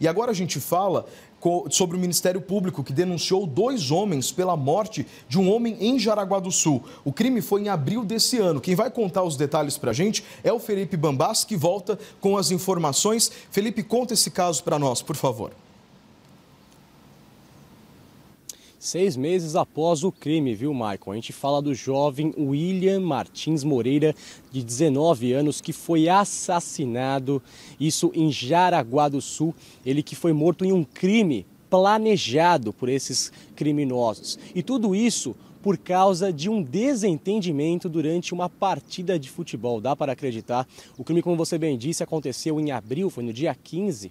E agora a gente fala sobre o Ministério Público, que denunciou dois homens pela morte de um homem em Jaraguá do Sul. O crime foi em abril desse ano. Quem vai contar os detalhes para a gente é o Felipe Bambas, que volta com as informações. Felipe, conta esse caso para nós, por favor. Seis meses após o crime, viu, Michael? A gente fala do jovem William Martins Moreira, de 19 anos, que foi assassinado, isso em Jaraguá do Sul. Ele que foi morto em um crime planejado por esses criminosos. E tudo isso por causa de um desentendimento durante uma partida de futebol. Dá para acreditar? O crime, como você bem disse, aconteceu em abril, foi no dia 15.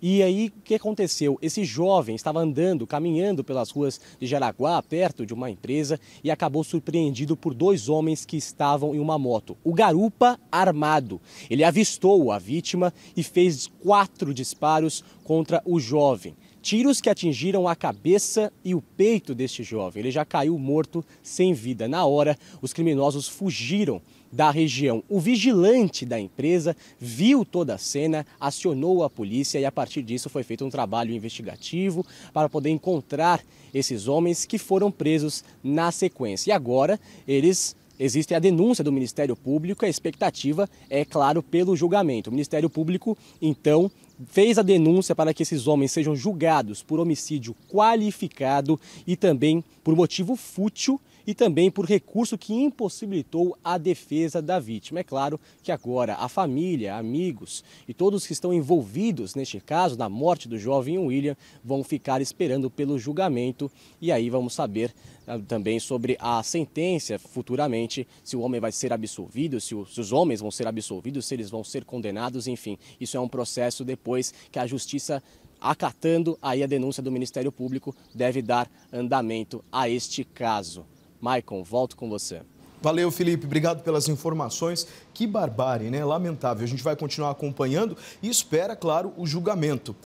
E aí, o que aconteceu? Esse jovem estava andando, caminhando pelas ruas de Jaraguá, perto de uma empresa, e acabou surpreendido por dois homens que estavam em uma moto. O garupa armado. Ele avistou a vítima e fez quatro disparos contra o jovem. Tiros que atingiram a cabeça e o peito deste jovem. Ele já caiu morto, sem vida. Na hora, os criminosos fugiram da região. O vigilante da empresa viu toda a cena, acionou a polícia e a partir disso foi feito um trabalho investigativo para poder encontrar esses homens que foram presos na sequência. E agora eles Existe a denúncia do Ministério Público, a expectativa é, claro, pelo julgamento. O Ministério Público, então, fez a denúncia para que esses homens sejam julgados por homicídio qualificado e também por motivo fútil e também por recurso que impossibilitou a defesa da vítima. É claro que agora a família, amigos e todos que estão envolvidos neste caso, na morte do jovem William, vão ficar esperando pelo julgamento e aí vamos saber ah, também sobre a sentença futuramente, se o homem vai ser absolvido, se os homens vão ser absolvidos, se eles vão ser condenados, enfim. Isso é um processo depois que a justiça acatando aí a denúncia do Ministério Público deve dar andamento a este caso. Maicon, volto com você. Valeu, Felipe. Obrigado pelas informações. Que barbárie, né? Lamentável. A gente vai continuar acompanhando e espera, claro, o julgamento.